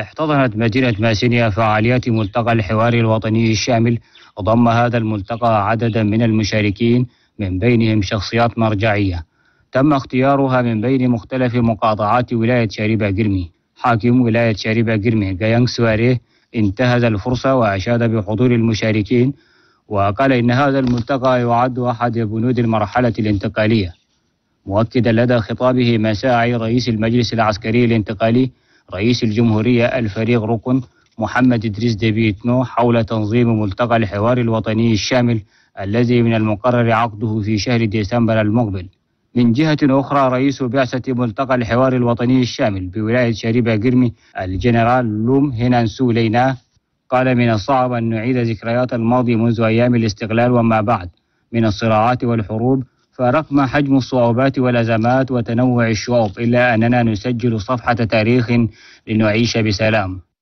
احتضنت مدينة ماسينيا فعاليات ملتقى الحوار الوطني الشامل ضم هذا الملتقى عددا من المشاركين من بينهم شخصيات مرجعية تم اختيارها من بين مختلف مقاطعات ولاية شاربة جرمي حاكم ولاية شاربة جرمي جايانغ سواريه انتهز الفرصة وأشاد بحضور المشاركين وقال إن هذا الملتقى يعد أحد بنود المرحلة الانتقالية مؤكدا لدى خطابه مساعي رئيس المجلس العسكري الانتقالي رئيس الجمهورية الفريق ركن محمد إدريس نو حول تنظيم ملتقى الحوار الوطني الشامل الذي من المقرر عقده في شهر ديسمبر المقبل من جهة أخرى رئيس بعثة ملتقى الحوار الوطني الشامل بولاية شريبة قرمي الجنرال لوم هينانسو سولينا قال من الصعب أن نعيد ذكريات الماضي منذ أيام الاستقلال وما بعد من الصراعات والحروب فرغم حجم الصعوبات والأزمات وتنوع الشعوب إلا أننا نسجل صفحة تاريخ لنعيش بسلام